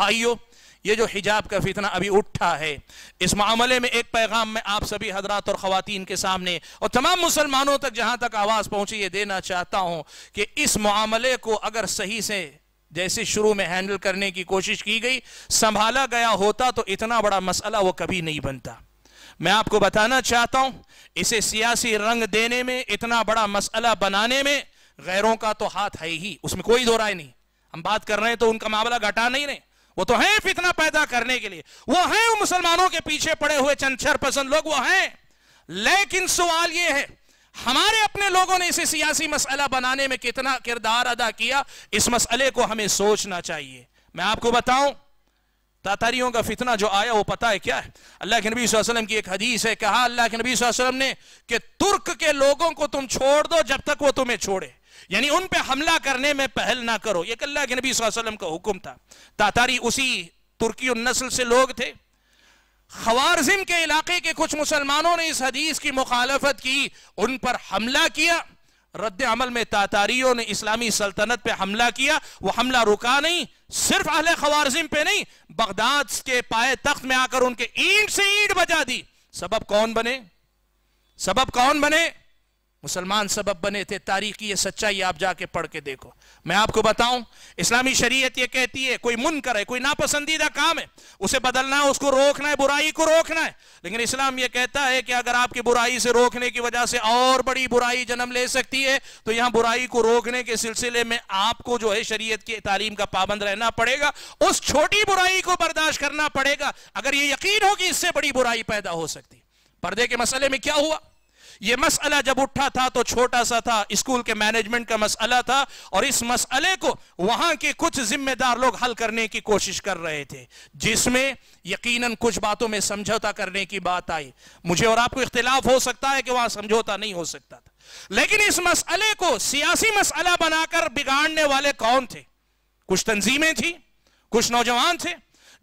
भाइयों ये जो हिजाब का फितना अभी उठा है इस मामले में एक पैगाम मैं आप सभी हजरात और ख़वान के सामने और तमाम मुसलमानों तक जहां तक आवाज़ पहुंची ये देना चाहता हूं कि इस मामले को अगर सही से जैसे शुरू में हैंडल करने की कोशिश की गई संभाला गया होता तो इतना बड़ा मसला वो कभी नहीं बनता मैं आपको बताना चाहता हूं इसे सियासी रंग देने में इतना बड़ा मसला बनाने में गैरों का तो हाथ है ही उसमें कोई दो नहीं हम बात कर रहे हैं तो उनका मामला घटा नहीं रहे वो तो है फितना पैदा करने के लिए वो है मुसलमानों के पीछे पड़े हुए चंचर पसंद लोग वो हैं लेकिन सवाल ये है हमारे अपने लोगों ने इसे सियासी मसला बनाने में कितना किरदार अदा किया इस मसले को हमें सोचना चाहिए मैं आपको बताऊं तातारियों का फितना जो आया वो पता है क्या है अल्लाह के नबी वसल्लम की एक हदीस है कहा अल्लाह के नबी वसल्लम ने कि तुर्क के लोगों को तुम छोड़ दो जब तक वो तुम्हें छोड़े यानी उन पे हमला करने में पहल ना करो ये अल्लाह के नबी वसल्लम का हुक्म था तातारी उसी तुर्की नस्ल से लोग थे खवारजिम के इलाके के कुछ मुसलमानों ने इस हदीस की मुखालफत की उन पर हमला किया रद्द अमल में तातारियों ने इस्लामी सल्तनत पे हमला किया वो हमला रुका नहीं सिर्फ अहले खवारजिम पे नहीं बगदाद के पाए तख्त में आकर उनके ईंट से ईंट बजा दी सबब कौन बने सबब कौन बने मुसलमान सबब बने थे तारीखी ये सच्चाई आप जाके पढ़ के देखो मैं आपको बताऊं इस्लामी शरीयत ये कहती है कोई मुनकर करे कोई नापसंदीदा काम है उसे बदलना है उसको रोकना है बुराई को रोकना है लेकिन इस्लाम ये कहता है कि अगर आपकी बुराई से रोकने की वजह से और बड़ी बुराई जन्म ले सकती है तो यहां बुराई को रोकने के सिलसिले में आपको जो है शरीयत की तालीम का पाबंद रहना पड़ेगा उस छोटी बुराई को बर्दाश्त करना पड़ेगा अगर ये यकीन हो कि इससे बड़ी बुराई पैदा हो सकती पर्दे के मसले में क्या हुआ यह मसला जब उठा था तो छोटा सा था स्कूल के मैनेजमेंट का मसला था और इस मसले को वहां के कुछ जिम्मेदार लोग हल करने की कोशिश कर रहे थे जिसमें यकीनन कुछ बातों में समझौता करने की बात आई मुझे और आपको इख्तलाफ हो सकता है कि वहां समझौता नहीं हो सकता था लेकिन इस मसले को सियासी मसला बनाकर बिगाड़ने वाले कौन थे कुछ तंजीमें थी कुछ नौजवान थे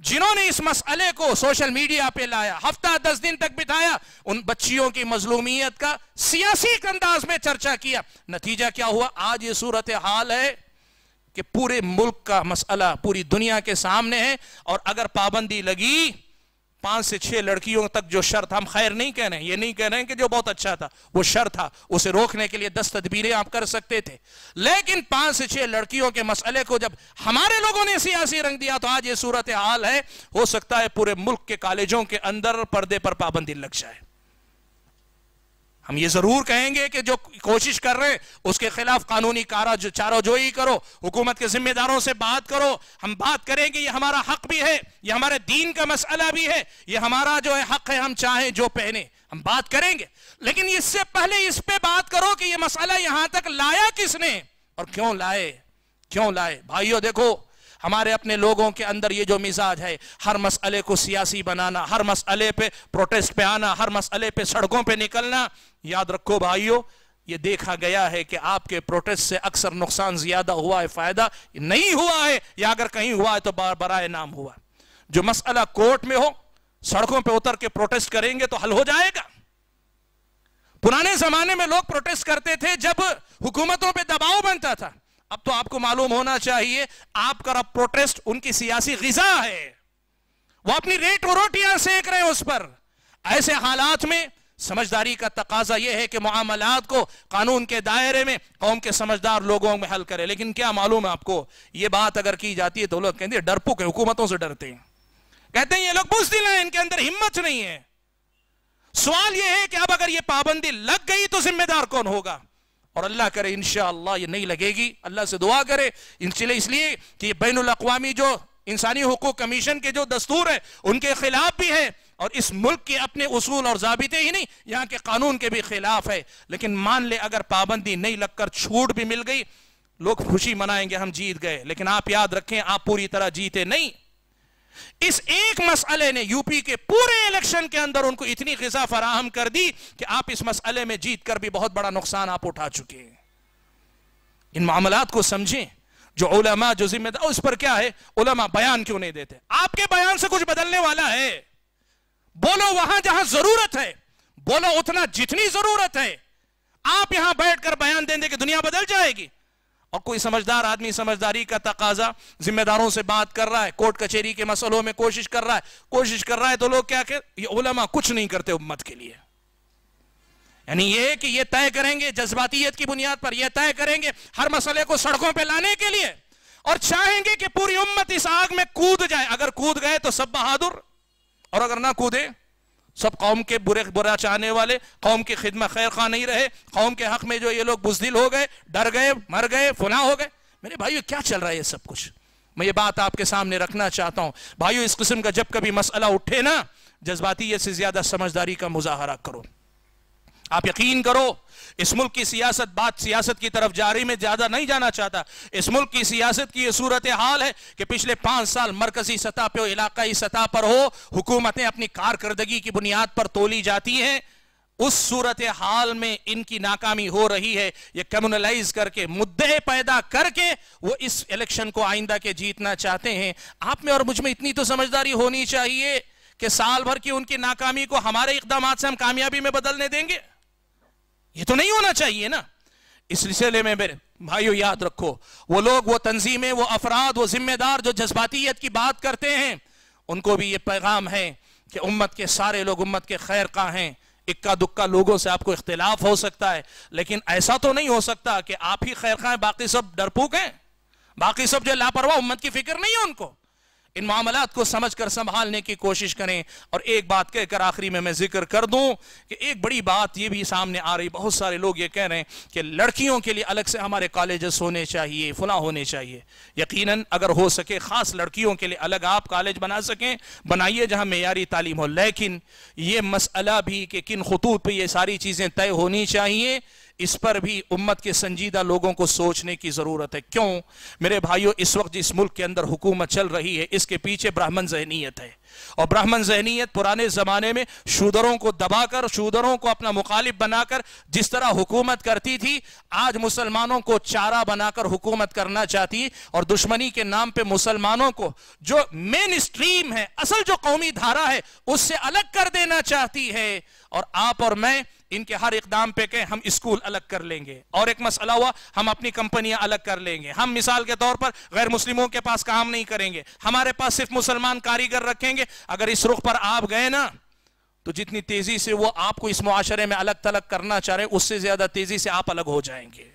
जिन्होंने इस मसले को सोशल मीडिया पे लाया हफ्ता दस दिन तक बिताया उन बच्चियों की मजलूमियत का सियासी अंदाज में चर्चा किया नतीजा क्या हुआ आज ये सूरत हाल है कि पूरे मुल्क का मसला पूरी दुनिया के सामने है और अगर पाबंदी लगी पांच से छह लड़कियों तक जो शर था हम खैर नहीं कह रहे हैं ये नहीं कह रहे हैं कि जो बहुत अच्छा था वो शर था उसे रोकने के लिए दस तदबीरें आप कर सकते थे लेकिन पांच से छह लड़कियों के मसले को जब हमारे लोगों ने सियासी रंग दिया तो आज ये सूरत हाल है हो सकता है पूरे मुल्क के कॉलेजों के अंदर पर्दे पर पाबंदी लग जाए हम ये जरूर कहेंगे कि जो कोशिश कर रहे हैं उसके खिलाफ कानूनी कारा जो चारो जोई करो हुकूमत के जिम्मेदारों से बात करो हम बात करेंगे ये हमारा हक भी है ये हमारे दीन का मसला भी है ये हमारा जो है हक है हम चाहें जो पहने हम बात करेंगे लेकिन इससे पहले इस पर बात करो कि ये मसला यहां तक लाया किसने और क्यों लाए क्यों लाए भाइयों देखो हमारे अपने लोगों के अंदर ये जो मिजाज है हर मसले को सियासी बनाना हर मसले पे प्रोटेस्ट पे आना हर मसले पे सड़कों पे निकलना याद रखो भाइयों ये देखा गया है कि आपके प्रोटेस्ट से अक्सर नुकसान ज्यादा हुआ है फायदा नहीं हुआ है या अगर कहीं हुआ है तो बरए नाम हुआ जो मसला कोर्ट में हो सड़कों पर उतर के प्रोटेस्ट करेंगे तो हल हो जाएगा पुराने जमाने में लोग प्रोटेस्ट करते थे जब हुकूमतों पे दबाव बनता था अब तो आपको मालूम होना चाहिए आपका प्रोटेस्ट उनकी सियासी गजा है वो अपनी रेट और रोटियां सेक रहे हैं उस पर ऐसे हालात में समझदारी का तकाजा यह है कि मामलात को कानून के दायरे में कौम के समझदार लोगों में हल करें लेकिन क्या मालूम है आपको यह बात अगर की जाती है तो लोग कहते हैं डरपुक है हुकूमतों से डरते हैं कहते हैं ये लोग बुजदिल है इनके अंदर हिम्मत नहीं है सवाल यह है कि अब अगर यह पाबंदी लग गई तो जिम्मेदार कौन होगा और अल्लाह करे इन ये नहीं लगेगी अल्लाह से दुआ करे इसलिए इसलिए कि बैन अवी जो इंसानी हकूक कमीशन के जो दस्तूर है उनके खिलाफ भी है और इस मुल्क के अपने उसूल और जबते ही नहीं यहाँ के कानून के भी खिलाफ है लेकिन मान ले अगर पाबंदी नहीं लगकर छूट भी मिल गई लोग खुशी मनाएंगे हम जीत गए लेकिन आप याद रखें आप पूरी तरह जीते नहीं इस एक मसले ने यूपी के पूरे इलेक्शन के अंदर उनको इतनी गजा फराहम कर दी कि आप इस मसले में जीत कर भी बहुत बड़ा नुकसान आप उठा चुके हैं इन मामलात को समझें जो उलमा जो जिम्मेदार उस पर क्या है उलमा बयान क्यों नहीं देते आपके बयान से कुछ बदलने वाला है बोलो वहां जहां जरूरत है बोलो उतना जितनी जरूरत है आप यहां बैठकर बयान दे दे कि दुनिया बदल जाएगी और कोई समझदार आदमी समझदारी का तकाजा जिम्मेदारों से बात कर रहा है कोर्ट कचहरी के मसलों में कोशिश कर रहा है कोशिश कर रहा है तो लोग क्या कर ये उलमा कुछ नहीं करते उम्मत के लिए यानी ये कि ये तय करेंगे जज्बातीत की बुनियाद पर यह तय करेंगे हर मसले को सड़कों पर लाने के लिए और चाहेंगे कि पूरी उम्मत इस आग में कूद जाए अगर कूद गए तो सब बहादुर और अगर ना कूदे सब कौम के बुरे बुरा चाहने वाले कौम की खिदमत खैर खा नहीं रहे कौम के हक में जो ये लोग बुजदिल हो गए डर गए मर गए फुला हो गए मेरे भाई क्या चल रहा है ये सब कुछ मैं ये बात आपके सामने रखना चाहता हूँ भाइयों इस किस्म का जब कभी मसला उठे ना जज्बातीत से ज़्यादा समझदारी का मुजाहरा करो आप यकीन करो इस मुल्क की सियासत बात सियासत की तरफ जा रही ज्यादा नहीं जाना चाहता इस मुल्क की सियासत की यह सूरत हाल है कि पिछले पांच साल मरकजी सतह पर इलाकाई सतह पर हो हुकूमतें अपनी कारकर्दगी की बुनियाद पर तोली जाती हैं उस सूरत हाल में इनकी नाकामी हो रही है ये कम्युनलाइज करके मुद्दे पैदा करके वो इस इलेक्शन को आइंदा के जीतना चाहते हैं आप में और मुझ में इतनी तो समझदारी होनी चाहिए कि साल भर की उनकी नाकामी को हमारे इकदाम से हम कामयाबी में बदलने देंगे ये तो नहीं होना चाहिए ना इस सिलसिले में मेरे भाइयों याद रखो वो लोग वो तंजीमें वो अफराद वो जिम्मेदार जो जज्बातीत की बात करते हैं उनको भी ये पैगाम है कि उम्मत के सारे लोग उम्मत के खैर का हैं इक्का दुक्का लोगों से आपको इख्तलाफ हो सकता है लेकिन ऐसा तो नहीं हो सकता कि आप ही खैर खाएं बाकी सब डरपूक हैं बाकी सब जो लापरवाह उम्मत की फिक्र नहीं है उनको इन मामला को समझ कर संभालने की कोशिश करें और एक बात कहकर आखिरी में मैं जिक्र कर दूं कि एक बड़ी बात ये भी सामने आ रही बहुत सारे लोग ये कह रहे हैं कि लड़कियों के लिए अलग से हमारे कॉलेजेस होने चाहिए फुला होने चाहिए यकीनन अगर हो सके ख़ास लड़कियों के लिए अलग आप कॉलेज बना सकें बनाइए जहां मैारी तालीम हो लेकिन ये मसला भी कि किन खतूत पर यह सारी चीज़ें तय होनी चाहिए इस पर भी उम्मत के संजीदा लोगों को सोचने की ज़रूरत है क्यों मेरे भाइयों इस वक्त जिस मुल्क के अंदर हुकूमत चल रही है इसके पीछे ब्राह्मण जहनीत है और ब्राह्मण जहनीत पुराने ज़माने में शूदरों को दबाकर शूदरों को अपना मुखालिफ बनाकर जिस तरह हुकूमत करती थी आज मुसलमानों को चारा बनाकर हुकूमत करना चाहती और दुश्मनी के नाम पर मुसलमानों को जो मेन स्ट्रीम है असल जो कौमी धारा है उससे अलग कर देना चाहती है और आप और मैं इनके हर इकदाम पे कहें हम स्कूल अलग कर लेंगे और एक मसला हुआ हम अपनी कंपनियां अलग कर लेंगे हम मिसाल के तौर पर गैर मुस्लिमों के पास काम नहीं करेंगे हमारे पास सिर्फ मुसलमान कारीगर रखेंगे अगर इस रुख पर आप गए ना तो जितनी तेजी से वो आपको इस मुआशरे में अलग थलग करना चाह रहे उससे ज्यादा तेजी से आप अलग हो जाएंगे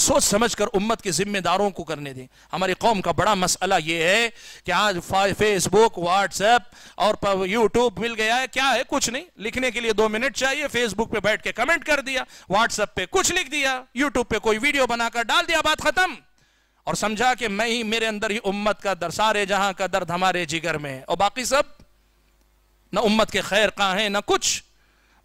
सोच समझ कर उम्मत के जिम्मेदारों को करने दें हमारी कौम का बड़ा मसला ये है कि आज फेसबुक व्हाट्सएप और यूट्यूब मिल गया है क्या है कुछ नहीं लिखने के लिए दो मिनट चाहिए फेसबुक पे बैठ के कमेंट कर दिया व्हाट्सएप पे कुछ लिख दिया यूट्यूब पे कोई वीडियो बनाकर डाल दिया बात खत्म और समझा कि मैं ही मेरे अंदर ही उम्मत का दर सारे जहां का दर्द हमारे जिगर में है और बाकी सब ना उम्मत के खैर कहा है ना कुछ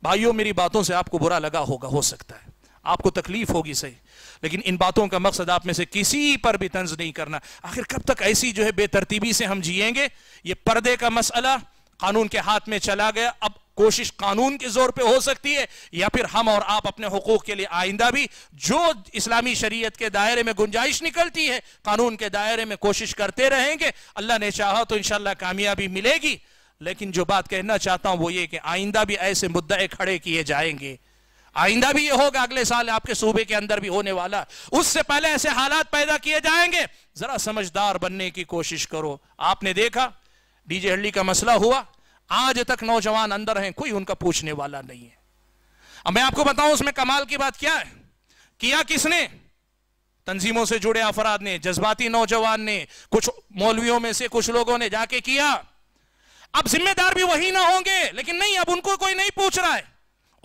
भाइयों मेरी बातों से आपको बुरा लगा होगा हो सकता है आपको तकलीफ होगी सही लेकिन इन बातों का मकसद आप में से किसी पर भी तंज नहीं करना आखिर कब तक ऐसी जो है बेतरतीबी से हम जियेंगे ये पर्दे का मसला कानून के हाथ में चला गया अब कोशिश कानून के जोर पे हो सकती है या फिर हम और आप अपने हकूक के लिए आइंदा भी जो इस्लामी शरीयत के दायरे में गुंजाइश निकलती है कानून के दायरे में कोशिश करते रहेंगे अल्लाह ने चाहा तो इंशाल्लाह कामयाबी मिलेगी लेकिन जो बात कहना चाहता हूं वो ये कि आइंदा भी ऐसे मुद्दे खड़े किए जाएंगे आइंदा भी ये होगा अगले साल आपके सूबे के अंदर भी होने वाला उससे पहले ऐसे हालात पैदा किए जाएंगे जरा समझदार बनने की कोशिश करो आपने देखा डीजे हल्ली का मसला हुआ आज तक नौजवान अंदर हैं कोई उनका पूछने वाला नहीं है अब मैं आपको बताऊं उसमें कमाल की बात क्या है किया किसने तंजीमों से जुड़े अफराद ने जज्बाती नौजवान ने कुछ मौलवियों में से कुछ लोगों ने जाके किया अब जिम्मेदार भी वही ना होंगे लेकिन नहीं अब उनको कोई नहीं पूछ रहा है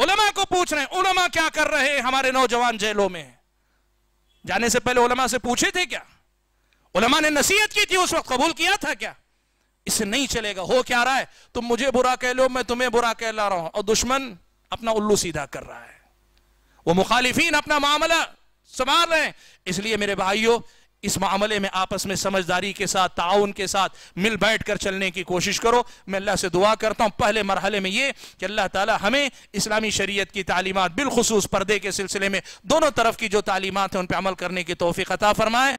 उलमा को पूछ रहे हैं उलमा क्या कर रहे हैं हमारे नौजवान जेलों में जाने से पहले उलमा से पूछे थे क्या उलमा ने नसीहत की थी उस वक्त कबूल किया था क्या इससे नहीं चलेगा हो क्या रहा है तुम मुझे बुरा कह लो मैं तुम्हें बुरा कहला रहा हूं और दुश्मन अपना उल्लू सीधा कर रहा है वो मुखालिफिन अपना मामला संभाल रहे हैं इसलिए मेरे भाइयों इस मामले में आपस में समझदारी के साथ ताउन के साथ मिल बैठ कर चलने की कोशिश करो मैं अल्लाह से दुआ करता हूँ पहले मरहले में ये कि अल्लाह ताला हमें इस्लामी शरीयत की तालीमत बिलखसूस पर्दे के सिलसिले में दोनों तरफ की जो तालीमत हैं उन पर अमल करने की तोफ़ी अता फ़रमाएँ